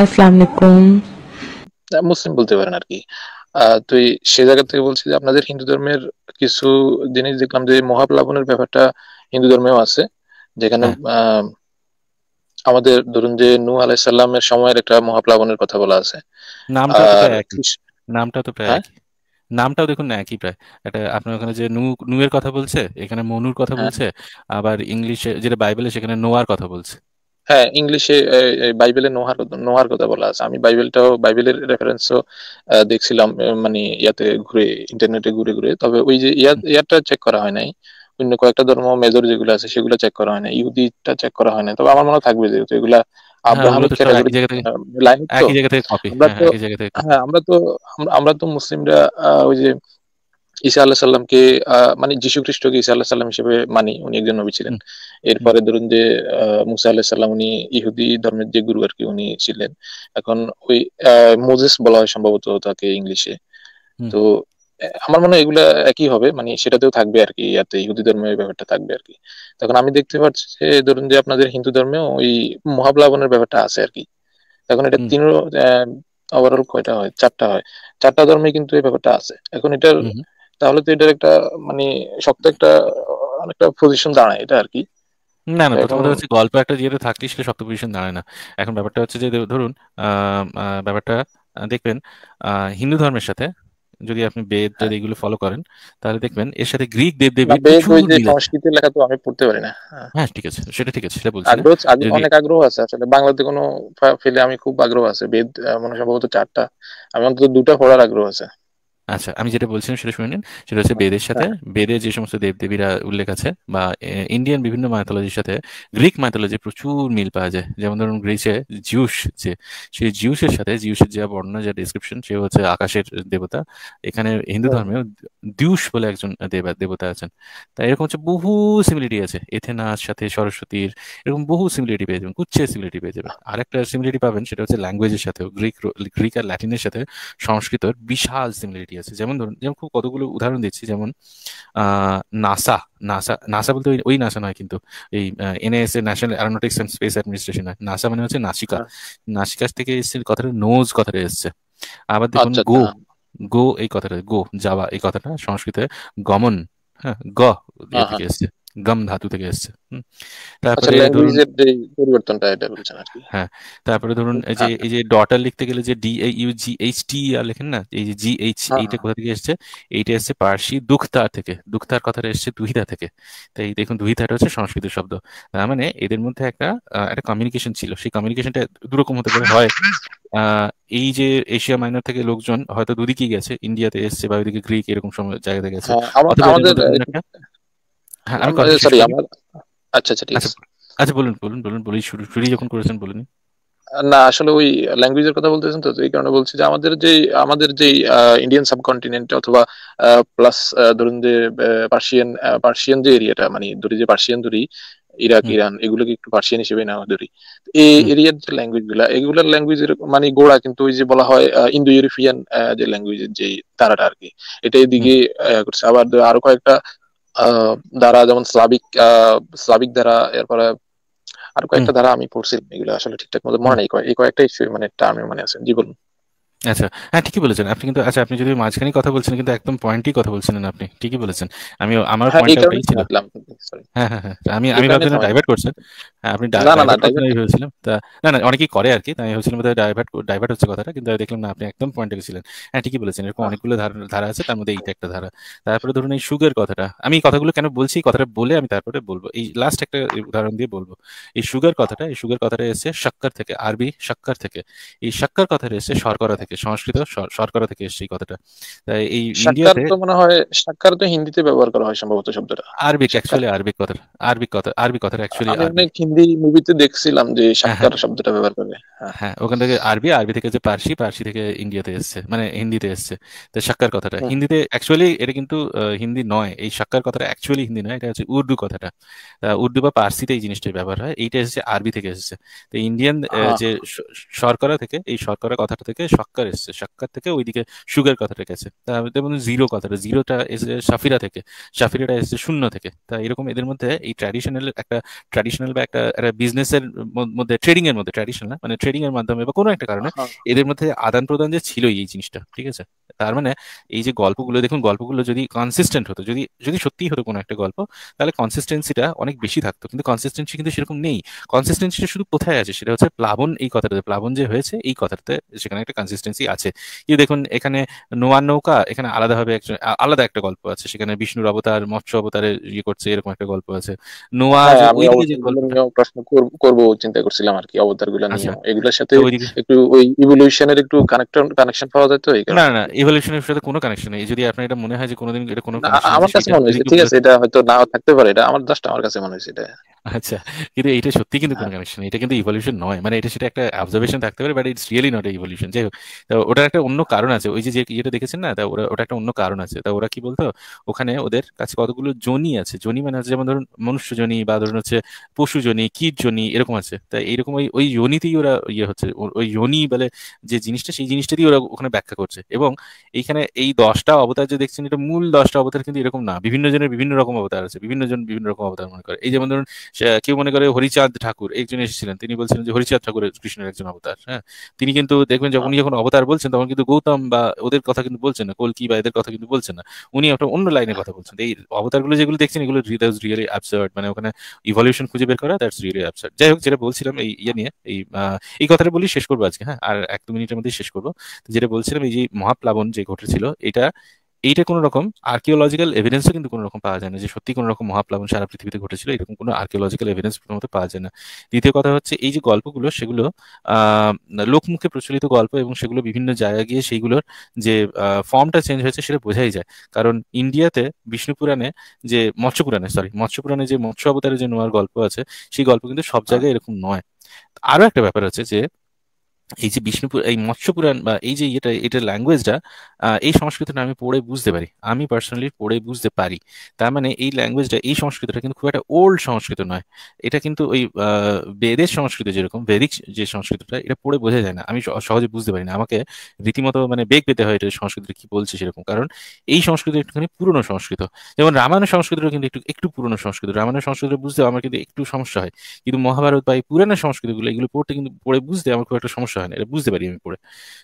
আসসালামু আলাইকুম হ্যাঁ, মুসলিম বলতে পারেন আর কি তো সে জায়গা থেকে বলছি যে আপনাদের হিন্দু ধর্মের কিছু জিনিস দেখলাম যে মহাপ্লাবনের ব্যাপারটা হিন্দু ধর্মেও আছে যেখানে হ্যাঁ। আমাদের ধরুন যে নু আলাই সাল্লামের সময়ের একটা মহাপ্লাবনের কথা বলা আছে নামটা তো প্রায় হ্যাঁ? নামটাও দেখুন না একই প্রায় এটা আপনার ওখানে যে নু নুয়ের কথা বলছে এখানে মনুর কথা বলছে আবার ইংলিশে যেটা বাইবেলে সেখানে নোয়ার কথা বলছে হ্যাঁ ইংলিশে বাইবেলে নোহার নোহার কথা বলা আছে আমি বাইবেলটাও বাইবেলের রেফারেন্স দেখছিলাম মানে ইয়াতে ঘুরে ইন্টারনেটে ঘুরে ঘুরে তবে ওই যে ইয়াটা চেক করা হয় নাই অন্য কয়েকটা ধর্ম মেজর যেগুলো আছে সেগুলো চেক করা হয় না ইহুদিটা চেক করা হয় না তবে আমার মনে থাকবে যেহেতু এগুলা হ্যাঁ, হ্যাঁ, হ্যাঁ, আমরা তো আমরা তো মুসলিমরা ওই যে ঈসা আল্লাহ সাল্লামকে মানে যীশু খ্রিস্টকে ঈসা আল্লাহ সাল্লাম হিসেবে মানি উনি একজন নবী ছিলেন এরপরে ধরুন যে মুসা আল্লাহ সাল্লাম উনি ইহুদি ধর্মের যে গুরু আর কি উনি ছিলেন এখন ওই মোজেস বলা হয় সম্ভবত তাকে ইংলিশে তো আমার মনে হয় এগুলা একই হবে মানে সেটাতেও থাকবে আর কি ইয়াতে ইহুদি ধর্মে ব্যাপারটা থাকবে আর কি তখন আমি দেখতে পাচ্ছি যে ধরুন যে আপনাদের হিন্দু ধর্মেও ওই মহাবলাবনের ব্যাপারটা আছে আর কি এখন এটা তিন ওভারঅল কয়টা হয় চারটা হয় চারটা ধর্মে কিন্তু এই ব্যাপারটা আছে এখন এটার তাহলে তো এটার একটা মানে শক্ত একটা অনেকটা পজিশন দাঁড়ায় এটা আর কি না না প্রথমত হচ্ছে গল্প একটা যেহেতু থাকতে সেটা শক্ত পজিশন দাঁড়ায় না এখন ব্যাপারটা হচ্ছে যে ধরুন ব্যাপারটা দেখবেন হিন্দু ধর্মের সাথে যদি আপনি বেদ যদি এগুলো ফলো করেন তাহলে দেখবেন এর সাথে গ্রিক দেবদেবীর সংস্কৃতির লেখা তো আমি পড়তে পারি না হ্যাঁ।, হ্যাঁ ঠিক আছে সেটা ঠিক আছে সেটা বলছি আগ্রহ অনেক আগ্রহ আছে আসলে বাংলাতে কোনো ফেলে আমি খুব আগ্রহ আছে বেদ মনে সম্ভবত চারটা আমি অন্তত দুটা পড়ার আগ্রহ আছে আচ্ছা আমি যেটা বলছিলাম সেটা শুনে নিন সেটা হচ্ছে বেদের সাথে হ্যাঁ। বেদে যে সমস্ত দেবদেবীরা উল্লেখ আছে বা ইন্ডিয়ান বিভিন্ন মাইথোলজির সাথে গ্রিক মাইথোলজি প্রচুর মিল পাওয়া যায় যেমন ধরুন গ্রিসে জিউস যে সেই জিউসের সাথে জিউসের যা বর্ণনা যা ডিসক্রিপশন সে হচ্ছে আকাশের দেবতা এখানে হিন্দু হ্যাঁ। ধর্মেও দিউস বলে একজন দেবতা আছেন তাই এরকম হচ্ছে বহু সিমিলিটি আছে এথেনার সাথে সরস্বতীর এরকম বহু সিমিলিটি পেয়ে যাবেন কুচ্ছে সিমিলিটি পেয়ে যাবেন আরেকটা সিমিলিটি পাবেন সেটা হচ্ছে ল্যাঙ্গুয়েজের সাথে গ্রিক গ্রিক আর ল্যাটিনের সাথে সংস্কৃতর বিশাল সিমিলিটি আছে যেমন ধরুন যেমন খুব কতগুলো উদাহরণ দিচ্ছি যেমন নাসা নাসা নাসা বলতে ওই নাসা নয় কিন্তু এই এনএস এর National Aeronautics and Space Administration হয় নাসা মানে হচ্ছে নাসিকা আচ্ছা। নাসিকা থেকে এসছে কথাটা নোজ কথাটা এসছে আবার দেখুন গো আচ্ছা, গো আচ্ছা। এই কথাটা গো যাওয়া এই কথাটা সংস্কৃতে গমন হ্যাঁ গ এসছে গম ধাতু থেকে এসছে আচ্ছা, তারপরে হ্যাঁ তারপরে ধরুন যে এই যে ডটার আচ্ছা। লিখতে গেলে যে D A U G H T R লেখেন না এই যে জি এইচ হ্যাঁ, এইটা হ্যাঁ। কোথা থেকে এসছে এইটা এসছে পার্সি দুঃখতা থেকে দুঃখতার কথাটা এসছে দুহিতা থেকে তাই দেখুন দুহিতাটা হচ্ছে সংস্কৃত শব্দ তার মানে এদের মধ্যে একটা একটা কমিউনিকেশন ছিল সেই কমিউনিকেশনটা দুরকম হতে পারে হয় এই যে এশিয়া মাইনার থেকে লোকজন হয়তো দুদিকেই গেছে ইন্ডিয়াতে এসছে বা ওইদিকে গ্রিক এরকম সময় জায়গাতে গেছে হ্যাঁ, না আসলে ওই ল্যাঙ্গুয়েজের কথা বলতেছেন তো এই কারণে বলছি যে আমাদের যে আমাদের যে ইন্ডিয়ান অথবা প্লাস ধরুন যে পার্সিয়ান পার্সিয়ান যে এরিয়াটা মানে ধরি যে পার্সিয়ান ধরি ইরাক ইরান এগুলোকে একটু পার্সিয়ান হিসেবে নেওয়া ধরি এই এরিয়ার যে ল্যাঙ্গুয়েজ গুলা এগুলার ল্যাঙ্গুয়েজের মানে গোড়া কিন্তু ওই যে বলা হয় ইন্দো ইউরোপিয়ান যে ল্যাঙ্গুয়েজের যে তারাটা আর কি এটা এদিকে করছে আবার আরো কয়েকটা ধারা যেমন স্লাবিক স্লাবিক ধারা এরপরে আর কয়েকটা ধারা আমি পড়ছি এগুলো আসলে ঠিকঠাক মতো মনে নেই এই কয়েকটা ইস্যু মানে টার্মে মনে আছে জীবন আচ্ছা হ্যাঁ ঠিকই বলেছেন আপনি কিন্তু আচ্ছা আপনি যদি মাঝখানে কথা বলছেন কিন্তু একদম পয়েন্টই কথা বলছিলেন আপনি ঠিকই বলেছেন আমি আমার পয়েন্টটা হ্যাঁ, ওটাই ছিল হ্যাঁ, হ্যাঁ হ্যাঁ হ্যাঁ আমি আমি ভাবছিলাম ডাইভার্ট করছেন হ্যাঁ, আপনি না না ভেবেছিলাম তা না না অনেকেই করে আর কি তাই ভেবেছিলাম বোধহয় ডাইভার্ট ডাইভার্ট হচ্ছে কথাটা কিন্তু দেখলাম না আপনি একদম পয়েন্টে গেছিলেন হ্যাঁ ঠিকই বলেছেন এরকম অনেকগুলো ধারা আছে তার মধ্যে এইটা একটা ধারা তারপরে ধরুন এই সুগের কথাটা আমি এই কথাগুলো কেন বলছি কথাটা বলে আমি তারপরে বলবো এই লাস্ট একটা উদাহরণ দিয়ে বলবো এই সুগার কথাটা এই সুগার কথাটা এসেছে শক্কর থেকে আরবি শক্কর থেকে এই শক্কর কথাটা এসেছে শর্করা থেকে থেকে সংস্কৃত শর্করা থেকে এসছে এই কথাটা তাই এই ইন্ডিয়াতে তো মনে হয় সাক্ষার তো হিন্দিতে ব্যবহার করা হয় সম্ভবত শব্দটা আরবিক অ্যাকচুয়ালি আরবিক কথা আরবিক কথা আরবিক কথা অ্যাকচুয়ালি অনেক হিন্দি মুভিতে দেখছিলাম যে হ্যাঁ, হ্যাঁ। সাক্ষার শব্দটা ব্যবহার করে হ্যাঁ।, হ্যাঁ ওখান থেকে আরবি আরবি থেকে যে পারসি পারসি থেকে ইন্ডিয়াতে এসেছে মানে হিন্দিতে এসেছে তো সাক্ষার কথাটা হিন্দিতে অ্যাকচুয়ালি এটা কিন্তু হিন্দি নয় এই সাক্ষার কথাটা অ্যাকচুয়ালি হিন্দি নয় এটা হচ্ছে উর্দু কথাটা উর্দু বা পার্সিতে এই জিনিসটা ব্যবহার হয় এইটা এসেছে আরবি থেকে এসেছে তো ইন্ডিয়ান যে শর্করা থেকে এই শর্করা কথাটা থেকে সাক্কার এসছে সাক্কার থেকে ওইদিকে সুগার কথাটা গেছে এবং জিরো কথাটা জিরোটা এসে সাফিরা থেকে সাফিরাটা এসছে শূন্য থেকে তা এরকম এদের মধ্যে এই ট্র্যাডিশনাল একটা ট্র্যাডিশনাল বা একটা একটা বিজনেসের মধ্যে ট্রেডিং এর মধ্যে ট্র্যাডিশনাল মানে ট্রেডিং এর মাধ্যমে বা কোনো একটা কারণে হ্যাঁ। এদের মধ্যে আদান প্রদান যে ছিল এই জিনিসটা ঠিক আছে তার মানে এই যে গল্পগুলো দেখুন গল্পগুলো যদি কনসিস্টেন্ট হতো যদি যদি সত্যি হতো কোনো একটা গল্প তাহলে কনসিস্টেন্সিটা অনেক বেশি থাকতো কিন্তু কনসিস্টেন্সি কিন্তু সেরকম নেই কনসিস্টেন্সিটা শুধু কোথায় আছে সেটা হচ্ছে প্লাবন এই কথাটাতে প্লাবন যে হয়েছে এই কথাটাতে সেখানে একটা কনসিস্টেন্সি কনসিস্টেন্সি আছে কিন্তু দেখুন এখানে নোয়া নৌকা এখানে আলাদাভাবে আলাদা একটা গল্প আছে সেখানে বিষ্ণুর অবতার মৎস্য অবতারে ইয়ে করছে এরকম একটা গল্প আছে নোয়া হ্যাঁ, প্রশ্ন করবো চিন্তা করছিলাম আর কি অবতার গুলো আচ্ছা। এগুলোর সাথে একটু ওই ইভলিউশনের একটু কানেকশন পাওয়া যায় তো না না ইভলিউশনের সাথে কোনো কানেকশন নেই যদি আপনার এটা মনে হয় যে কোনোদিন এটা কোনো আমার কাছে মনে ঠিক আছে এটা হয়তো নাও থাকতে পারে এটা আমার জাস্ট আমার কাছে মনে হয়েছে এটা আচ্ছা কিন্তু এটা সত্যি কিন্তু কোনো কানেকশন হ্যাঁ। এটা কিন্তু ইভলিউশন নয় মানে এটা সেটা একটা অবজারভেশন থাকতে পারে but it's really not evolution যাই হোক ওটার একটা অন্য কারণ আছে ওই যে ইয়েটা দেখেছেন না তা ওরা ওটা একটা অন্য কারণ আছে তা ওরা কি বলতো ওখানে ওদের কাছে কতগুলো জনি আছে জনি মানে আছে যেমন ধরুন মনুষ্য জনি বা ধরুন হচ্ছে পশু জনি কীট জনি এরকম আছে তাই এরকম ওই ওই যোনিতেই ওরা ইয়ে হচ্ছে ওই যোনি বলে যে জিনিসটা সেই জিনিসটাতেই ওরা ওখানে ব্যাখ্যা করছে এবং এইখানে এই দশটা অবতার যে দেখছেন এটা মূল দশটা অবতার কিন্তু এরকম না বিভিন্ন জনের বিভিন্ন রকম অবতার আছে বিভিন্ন জন বিভিন্ন রকম অবতার মনে করে এই যেমন ধরুন কেউ মনে করে হরিচাঁদ ঠাকুর একজন এসেছিলেন তিনি বলছিলেন যে হরিচাঁদ ঠাকুরের কৃষ্ণের একজন অবতার হ্যাঁ তিনি কিন্তু দেখবেন যখন যখন অবতার বলছেন তখন কিন্তু গৌতম বা ওদের কথা কিন্তু বলছেন না কলকি বা এদের কথা কিন্তু বলছেন না উনি একটা অন্য লাইনের কথা বলছেন এই অবতারগুলো যেগুলো দেখছেন এগুলো রিয়েলি অ্যাবসার্ড মানে ওখানে ইভলিউশন খুঁজে বের করা দ্যাটস রিয়েলি অ্যাবসার্ড যাই হোক যেটা বলছিলাম এই ইয়ে নিয়ে এই এই কথাটা বলি শেষ করবো আজকে হ্যাঁ আর এক দু মিনিটের মধ্যে শেষ করবো যেটা বলছিলাম এই যে মহাপ্লাবন যে ঘটেছিল এটা এইটা কোনো রকম আর্কিওলজিক্যাল এভিডেন্সও কিন্তু কোনো রকম পাওয়া যায় না যে সত্যি কোনো রকম মহাপ্লাবন সারা পৃথিবীতে ঘটেছিল এরকম কোনো আর্কিওলজিক্যাল এভিডেন্স প্রথমত পাওয়া যায় না দ্বিতীয় কথা হচ্ছে এই যে গল্পগুলো সেগুলো লোকমুখে প্রচলিত গল্প এবং সেগুলো বিভিন্ন জায়গায় গিয়ে সেইগুলোর যে ফর্মটা চেঞ্জ হয়েছে সেটা বোঝাই যায় কারণ ইন্ডিয়াতে বিষ্ণুপুরাণে যে মৎস্যপুরাণে সরি মৎস্যপুরাণে যে মৎস্য অবতারের যে নোয়ার গল্প আছে সেই গল্প কিন্তু সব জায়গায় এরকম নয় আরো একটা ব্যাপার আছে যে এই যে বিষ্ণুপুর এই মৎস্য পুরাণ বা এই যে এটা এটা ল্যাঙ্গুয়েজটা এই সংস্কৃতটা আমি পড়ে বুঝতে পারি আমি পার্সোনালি পড়ে বুঝতে পারি তার মানে এই ল্যাঙ্গুয়েজটা এই সংস্কৃতটা কিন্তু খুব একটা ওল্ড সংস্কৃত নয় এটা কিন্তু ওই বেদের সংস্কৃত যেরকম বেদিক যে সংস্কৃতটা এটা পড়ে বোঝা যায় না আমি সহজে বুঝতে পারি না আমাকে রীতিমতো মানে বেগ পেতে হয় এটা সংস্কৃতটা কি বলছে সেরকম কারণ এই সংস্কৃত একটুখানি পুরনো সংস্কৃত যেমন রামায়ণ সংস্কৃতটা কিন্তু একটু একটু পুরনো সংস্কৃত রামায়ণ সংস্কৃতটা বুঝতে আমার কিন্তু একটু সমস্যা হয় কিন্তু মহাভারত বা এই পুরানো সংস্কৃতগুলো এগুলো পড়তে কিন্তু পড়ে বুঝতে আমার খুব একটা সমস্যা সমস্যা হয় না এটা বুঝতে পারি আমি পড়ে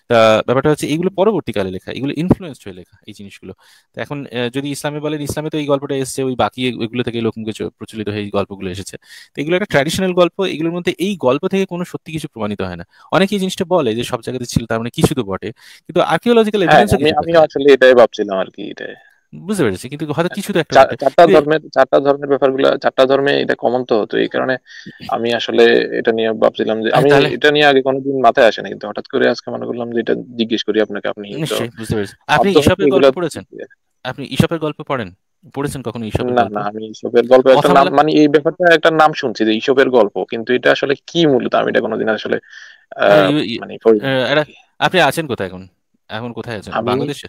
তা ব্যাপারটা হচ্ছে এইগুলো পরবর্তীকালে লেখা এগুলো ইনফ্লুয়েন্সড হয়ে লেখা এই জিনিসগুলো তো এখন যদি ইসলামে বলেন ইসলামে তো এই গল্পটা এসছে ওই বাকি এগুলো থেকে লোকমুখে প্রচলিত হয়ে এই গল্পগুলো এসেছে তো এগুলো একটা ট্র্যাডিশনাল গল্প এগুলোর মধ্যে এই গল্প থেকে কোনো সত্যি কিছু প্রমাণিত হয় না অনেকে এই জিনিসটা বলে যে সব জায়গাতে ছিল তার মানে কিছু তো বটে কিন্তু আর্কিওলজিক্যাল এভিডেন্স আমি আসলে এটাই ভাবছিলাম আর কি এটাই বুঝতে পেরেছি কিন্তু হয়তো আচ্ছা, কিছু তো একটা চারটা ধর্মের চারটা ধর্মের ব্যাপারগুলো চারটা ধর্মে এটা কমন তো তো এই কারণে আমি আসলে এটা নিয়ে ভাবছিলাম যে আমি এটা নিয়ে আগে কোনোদিন মাথায় আসে না কিন্তু হঠাৎ করে আজকে মনে করলাম যে এটা জিজ্ঞেস করি আপনাকে আপনি বুঝতে পেরেছি আপনি ইসবের গল্প পড়েছেন আপনি গল্প পড়েন পড়েছেন কখনো ইসবের না না আমি গল্প একটা নাম মানে এই ব্যাপারটা একটা নাম শুনছি যে ইসবের গল্প কিন্তু এটা আসলে কি মূলত আমি এটা কোনোদিন আসলে মানে আপনি আছেন কোথায় এখন এখন কোথায় আছেন বাংলাদেশে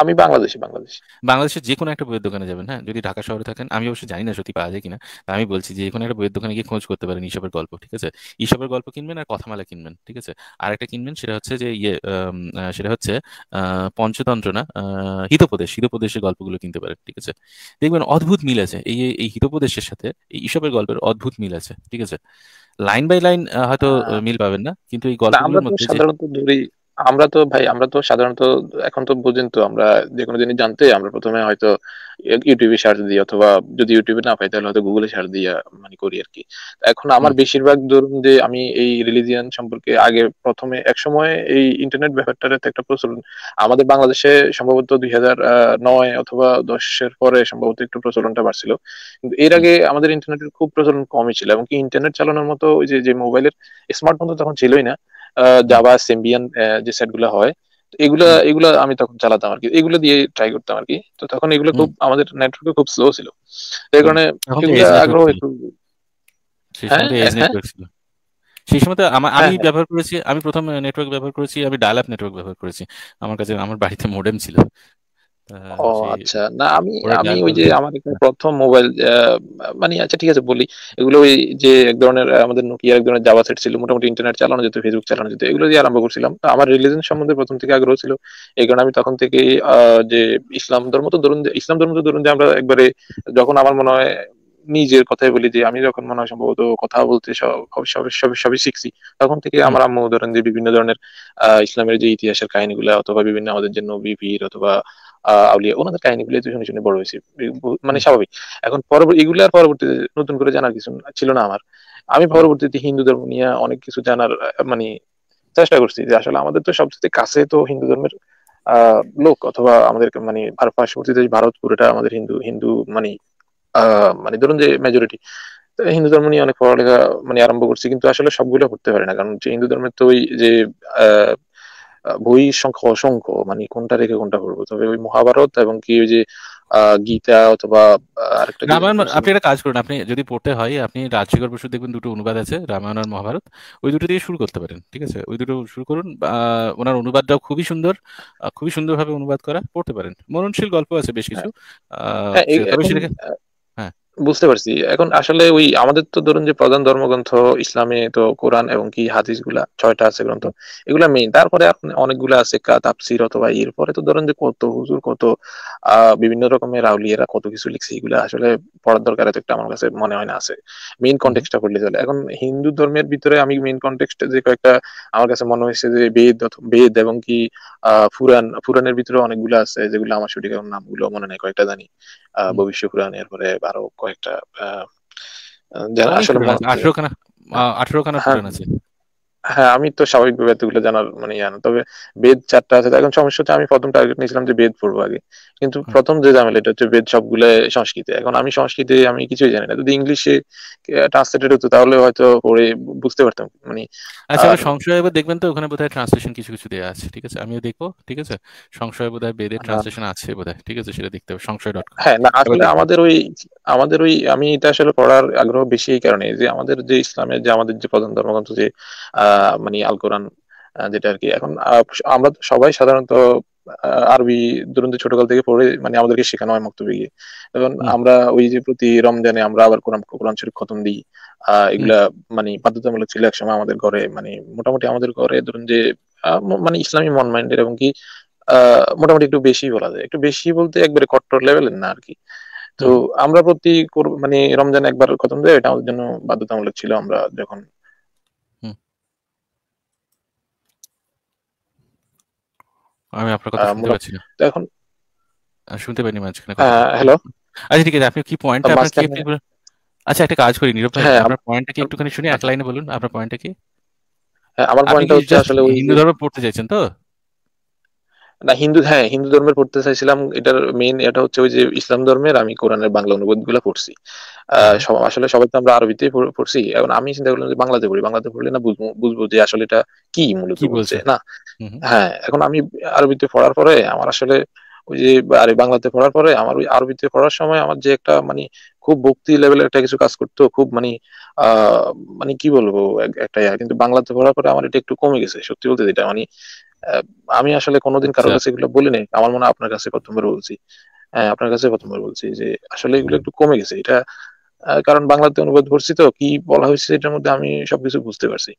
আমি বাংলাদেশি বাংলাদেশ বাংলাদেশের যে কোনো একটা বইয়ের দোকানে যাবেন হ্যাঁ যদি ঢাকা শহরে থাকেন আমি অবশ্য জানি না সত্যি পাওয়া যায় কিনা আমি বলছি যে কোনো একটা বইয়ের দোকানে গিয়ে খোঁজ করতে পারেন ইসবের গল্প ঠিক আছে ইসবের গল্প কিনবেন আর কথামালা কিনবেন ঠিক আছে আর একটা কিনবেন সেটা হচ্ছে যে ইয়ে সেটা হচ্ছে পঞ্চতন্ত্র না হিতোপদেশ হিতোপদেশের গল্পগুলো কিনতে পারেন ঠিক আছে দেখবেন অদ্ভুত মিল আছে এই এই হিতোপদেশের সাথে এই ইসবের গল্পের অদ্ভুত মিল আছে ঠিক আছে লাইন বাই লাইন হয়তো মিল পাবেন না কিন্তু এই গল্পগুলোর মধ্যে সাধারণত আমরা তো ভাই আমরা তো সাধারণত এখন তো বুঝেন তো আমরা যে কোনো জিনিস জানতে আমরা প্রথমে হয়তো ইউটিউবে সার্চ দিই অথবা যদি ইউটিউবে না পাই তাহলে হয়তো গুগলে সার্চ দিয়ে মানে করি আর কি এখন আমার আচ্ছা। বেশিরভাগ ধরুন যে আমি এই রিলিজিয়ান সম্পর্কে আগে প্রথমে এক সময় এই ইন্টারনেট ব্যাপারটার একটা প্রচলন আমাদের বাংলাদেশে সম্ভবত দুই হাজার নয় অথবা দশের পরে সম্ভবত একটু প্রচলনটা বাড়ছিল কিন্তু এর আগে আমাদের ইন্টারনেটের খুব প্রচলন কমই ছিল এবং কি ইন্টারনেট চালানোর মতো ওই যে মোবাইলের স্মার্টফোন তো তখন ছিলই না জাভা সেম্বিয়ান যে সেটগুলো হয় এগুলা এগুলা আমি তখন চালাতাম আর কি এগুলো দিয়ে ট্রাই করতাম আর কি তো তখন এগুলো খুব আমাদের নেটওয়ার্ক খুব স্লো ছিল এর কারণে আগ্রহ একটু সেই সময় হ্যাঁ? আমার হ্যাঁ, আমি হ্যাঁ। ব্যবহার করেছি আমি প্রথম নেটওয়ার্ক ব্যবহার করেছি আমি ডায়াল আপ নেটওয়ার্ক ব্যবহার করেছি আমার কাছে আমার বাড়িতে মোডেম ছিল হ্যাঁ, ও আচ্ছা না আমি আমি ওই যে আমার প্রথম মোবাইল মানে আচ্ছা ঠিক আছে বলি এগুলো ওই যে এক ধরনের আমাদের নোকিয়া এক ধরনের জাবা সেট ছিল মোটামুটি ইন্টারনেট চালানো যেত ফেসবুক চালানো যেত এগুলো দিয়ে আরম্ভ করছিলাম তো আমার রিলিজন সম্বন্ধে প্রথম থেকে আগ্রহ ছিল এই কারণে আমি তখন থেকে যে ইসলাম ধর্ম তো ধরুন ইসলাম ধর্ম তো ধরুন যে আমরা একবারে যখন আমার মনে হয় নিজের কথাই বলি যে আমি যখন মনে হয় সম্ভবত কথা বলতে সব সবই শিখছি তখন থেকে আমার আম্মু ধরেন যে বিভিন্ন ধরনের আহ ইসলামের যে ইতিহাসের কাহিনীগুলো অথবা বিভিন্ন আমাদের যে নবী পীর অথবা আউলিয়া ওনাদের কাহিনীগুলো শুনে শুনে বড় হয়েছে মানে স্বাভাবিক এখন পরবর্তী আর পরবর্তীতে নতুন করে জানার কিছু ছিল না আমার আমি পরবর্তীতে হিন্দু ধর্ম নিয়ে অনেক কিছু জানার মানে চেষ্টা করছি যে আসলে আমাদের তো সবচেয়ে কাছে তো হিন্দু ধর্মের লোক অথবা আমাদের মানে পার্শ্ববর্তী দেশ ভারত পুরোটা আমাদের হিন্দু হিন্দু মানে মানে ধরুন যে মেজরিটি হিন্দু ধর্ম নিয়ে অনেক পড়ালেখা মানে আরম্ভ করছি কিন্তু আসলে সবগুলো পড়তে পারে না কারণ হিন্দু ধর্মের তো ওই যে বই সংখ্যা অসংখ্য মানে কোনটা রেখে কোনটা পড়বো তবে ওই মহাভারত এবং কি ওই যে গীতা অথবা রামায়ণ আপনি একটা কাজ করুন আপনি যদি পড়তে হয় আপনি রাজশেখর বসু দেখবেন দুটো অনুবাদ আছে রামায়ণ আর মহাভারত ওই দুটো দিয়ে শুরু করতে পারেন ঠিক আছে ওই দুটো শুরু করুন ওনার অনুবাদটাও খুবই সুন্দর খুবই সুন্দরভাবে অনুবাদ করা পড়তে পারেন মননশীল গল্প আছে বেশ কিছু হ্যাঁ। আহ হ্যাঁ, বুঝতে পারছি এখন আসলে ওই আমাদের তো ধরুন যে প্রধান ধর্মগ্রন্থ ইসলামে তো কোরআন এবং কি হাদিস গুলা ছয়টা আছে গ্রন্থ এগুলা মেইন তারপরে অনেকগুলো আছে তাপসির অথবা এর পরে তো ধরুন যে কত হুজুর কত আহ বিভিন্ন রকমের আউলিয়ারা কত কিছু লিখছে এগুলো আসলে পড়ার দরকার এত একটা আমার কাছে মনে হয় না আছে মেইন কন্টেক্সটা করলে চলে এখন হিন্দু ধর্মের ভিতরে আমি মেইন কনটেক্সট যে কয়েকটা আমার কাছে মনে হয়েছে যে বেদ বেদ এবং কি আহ ফুরান ফুরানের ভিতরে অনেকগুলো আছে যেগুলো আমার সঠিক নামগুলো মনে নেই কয়েকটা জানি আহ ভবিষ্য পুরাণ এরপরে আরো কয়েকটা যারা আসলে আঠারো খানা আঠারো খানা হ্যাঁ। আছে হ্যাঁ আমি তো স্বাভাবিকভাবে এতগুলো জানার মানে ইয়া না তবে বেদ চারটা আছে এখন সমস্যা হচ্ছে আমি প্রথম টার্গেট নিয়েছিলাম যে বেদ পড়বো আগে কিন্তু প্রথম যে ঝামেলা এটা হচ্ছে বেদ সবগুলো সংস্কৃতে এখন আমি সংস্কৃতে আমি কিছুই জানি না যদি ইংলিশে ট্রান্সলেটেড হতো তাহলে হয়তো পড়ে বুঝতে পারতাম মানে আচ্ছা সংশয় এবার দেখবেন তো ওখানে বোধহয় ট্রান্সলেশন কিছু কিছু দেওয়া আছে ঠিক আছে আমিও দেখবো ঠিক আছে সংশয় বোধহয় বেদের ট্রান্সলেশন আচ্ছা। আছে বোধহয় ঠিক আছে সেটা দেখতে হবে সংশয় ডট হ্যাঁ না আসলে আমাদের ওই আমাদের ওই আমি এটা আসলে পড়ার আগ্রহ বেশি এই কারণে যে আমাদের যে ইসলামের যে আমাদের যে প্রধান ধর্মগ্রন্থ যে আহ মানে আল কোরআন যেটা আর কি এখন আমরা সবাই সাধারণত আরবি দুরন্ত কাল থেকে পড়ে মানে আমাদেরকে শেখানো হয় মক্তবে গিয়ে এবং আমরা ওই যে প্রতি রমজানে আমরা আবার কোরআন কোরআন শরীফ খতম দিই এগুলা মানে বাধ্যতামূলক ছিল একসময় আমাদের ঘরে মানে মোটামুটি আমাদের ঘরে ধরুন যে মানে ইসলামী মন মাইন্ডের এবং কি মোটামুটি একটু বেশি বলা যায় একটু বেশি বলতে একবারে কট্টর লেভেলের না আর কি তো আমরা প্রতি মানে রমজান একবার খতম দেয় এটা আমাদের জন্য বাধ্যতামূলক ছিল আমরা যখন আমি আপনার কথা শুনতে পাচ্ছি না এখন শুনতে পাইনি মাঝখানে হ্যালো আচ্ছা ঠিক আছে আপনি কি পয়েন্টটা আপনার কি আচ্ছা একটা কাজ করি নীরব ভাই হ্যাঁ, আপনার পয়েন্টটা কি একটুখানি শুনি এক লাইনে বলুন আপনার পয়েন্টটা কি হ্যাঁ, আমার পয়েন্টটা হচ্ছে আসলে ওই হিন্দু ধর্ম পড়তে চাইছেন তো না হিন্দু হ্যাঁ হিন্দু ধর্মের পড়তে চাইছিলাম এটার মেইন এটা হচ্ছে ওই যে ইসলাম ধর্মের আমি কোরআনের বাংলা অনুবাদ গুলো পড়ছি আসলে সবাই তো আমরা আরবিতে পড়ছি এখন আমি চিন্তা করলাম যে বাংলাতে পড়ি বাংলাতে পড়লে না বুঝবো যে আসলে এটা কি মূলত বলছে না হ্যাঁ এখন আমি আরবিতে পড়ার পরে আমার আসলে ওই যে আরে বাংলাতে পড়ার পরে আমার ওই আরবিতে পড়ার সময় আমার যে একটা মানে খুব ভক্তি লেভেলের একটা কিছু কাজ করতো খুব মানে আহ মানে কি বলবো একটা কিন্তু বাংলাতে পড়ার পরে আমার এটা একটু কমে গেছে সত্যি বলতে যেটা মানে আমি আসলে কোনোদিন কারোর আচ্ছা। কাছে এগুলো বলিনি আমার মনে হয় আপনার কাছে প্রথমবার বলছি হ্যাঁ আপনার কাছে প্রথমবার বলছি যে আসলে এগুলো একটু কমে গেছে এটা কারণ বাংলাতে অনুবাদ করছি তো কি বলা হয়েছে এটার মধ্যে আমি সবকিছু বুঝতে পারছি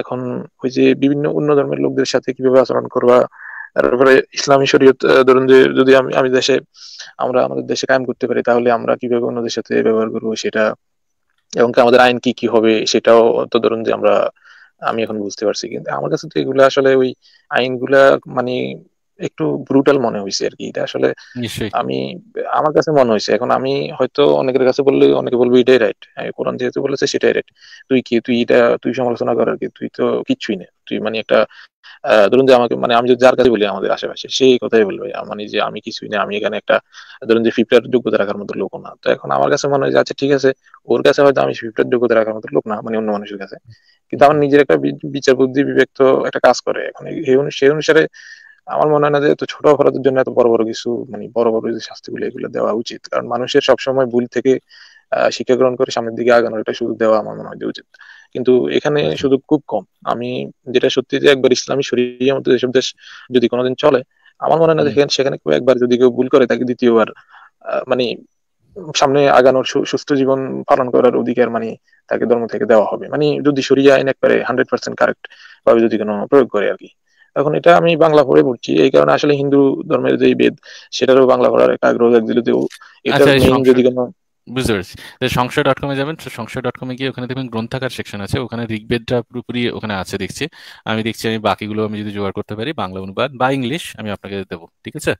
এখন ওই যে বিভিন্ন অন্য ধর্মের লোকদের সাথে কিভাবে আচরণ করবা তারপরে ইসলামী শরীয়ত ধরুন যে যদি আমি আমি দেশে আমরা আমাদের দেশে কায়েম করতে পারি তাহলে আমরা কিভাবে অন্যদের সাথে ব্যবহার করবো সেটা এবং আমাদের আইন কি কি হবে সেটাও তো ধরুন যে আমরা আমি এখন বুঝতে পারছি কিন্তু আমার কাছে তো এগুলো আসলে ওই আইনগুলা মানে একটু ব্রুটাল মনে হয়েছে আর কি এটা আসলে আমি আমার কাছে মনে হয়েছে এখন আমি হয়তো অনেকের কাছে বললে অনেকে বলবো এটাই রাইট কোরআন যেহেতু বলেছে সেটাই রাইট তুই কি তুই এটা তুই সমালোচনা করার কি তুই তো কিচ্ছুই না তুই মানে একটা ধরুন যে আমাকে মানে আমি যদি যার কাছে বলি আমাদের আশেপাশে সেই কথাই বলবে মানে যে আমি কিছুই না আমি এখানে একটা ধরুন যে ফিফটার যোগ্যতা রাখার মতো লোক না তো এখন আমার কাছে মনে হয় যে আচ্ছা ঠিক আছে ওর কাছে হয়তো আমি ফিফটার যোগ্যতা রাখার মতো লোক না মানে অন্য মানুষের কাছে কিন্তু আমার নিজের একটা বিচার বুদ্ধি বিবেক তো একটা কাজ করে এখন সেই অনুসারে আমার মনে হয় না যে এত ছোট অপরাধের জন্য এত বড় বড় কিছু মানে বড় বড় যে শাস্তিগুলো এগুলো দেওয়া উচিত কারণ মানুষের সবসময় ভুল থেকে শিক্ষা গ্রহণ করে সামনের দিকে আগানোর একটা সুযোগ দেওয়া আমার মনে হয় উচিত কিন্তু এখানে আচ্ছা। শুধু খুব কম আমি যেটা সত্যি যে একবার ইসলামী শরীরের মধ্যে যেসব দেশ যদি কোনোদিন চলে আমার মনে হয় না সেখানে কেউ একবার যদি কেউ ভুল করে তাকে দ্বিতীয়বার মানে সামনে আগানোর সুস্থ জীবন পালন করার অধিকার মানে তাকে ধর্ম থেকে দেওয়া হবে মানে যদি সরিয়ে আইন একবারে হান্ড্রেড পার্সেন্ট কারেক্ট ভাবে যদি কোনো প্রয়োগ করে আর কি এখন এটা আমি বাংলা পড়ে পড়ছি এই কারণে আসলে হিন্দু ধর্মের যে বেদ সেটারও বাংলা পড়ার একটা আগ্রহ আচ্ছা, যদি কোনো বুঝতে পেরেছি সংশয় ডট কমে যাবেন সংশয় ডট কমে গিয়ে ওখানে দেখবেন গ্রন্থাগার সেকশন আছে ওখানে ঋগ্বেদটা পুরোপুরি ওখানে আছে দেখছি আমি দেখছি আমি বাকিগুলো আমি যদি জোগাড় করতে পারি বাংলা অনুবাদ বা ইংলিশ আমি আপনাকে দেবো ঠিক আছে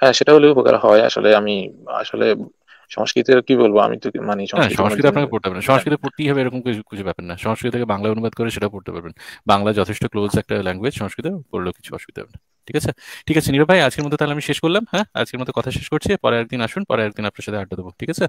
হ্যাঁ সেটা হলে উপকার হয় আসলে আমি আসলে সংস্কৃতের কি বলবো আমি তো মানে সংস্কৃত আপনাকে পড়তে পারবেন সংস্কৃতে পড়তেই হবে এরকম কিছু ব্যাপার না সংস্কৃত থেকে বাংলা অনুবাদ করে সেটা পড়তে পারবেন বাংলা যথেষ্ট ক্লোজ একটা ল্যাঙ্গুয়েজ সংস্কৃত পড়লেও কিছু অসুবিধা হবে না ঠিক আছে ঠিক আছে নীরব ভাই আজকের মতো তাহলে আমি শেষ করলাম হ্যাঁ আজকের মতো কথা শেষ করছি পরে একদিন আসুন পরে একদিন আপনার সাথে আড্ডা দেবো ঠিক আছে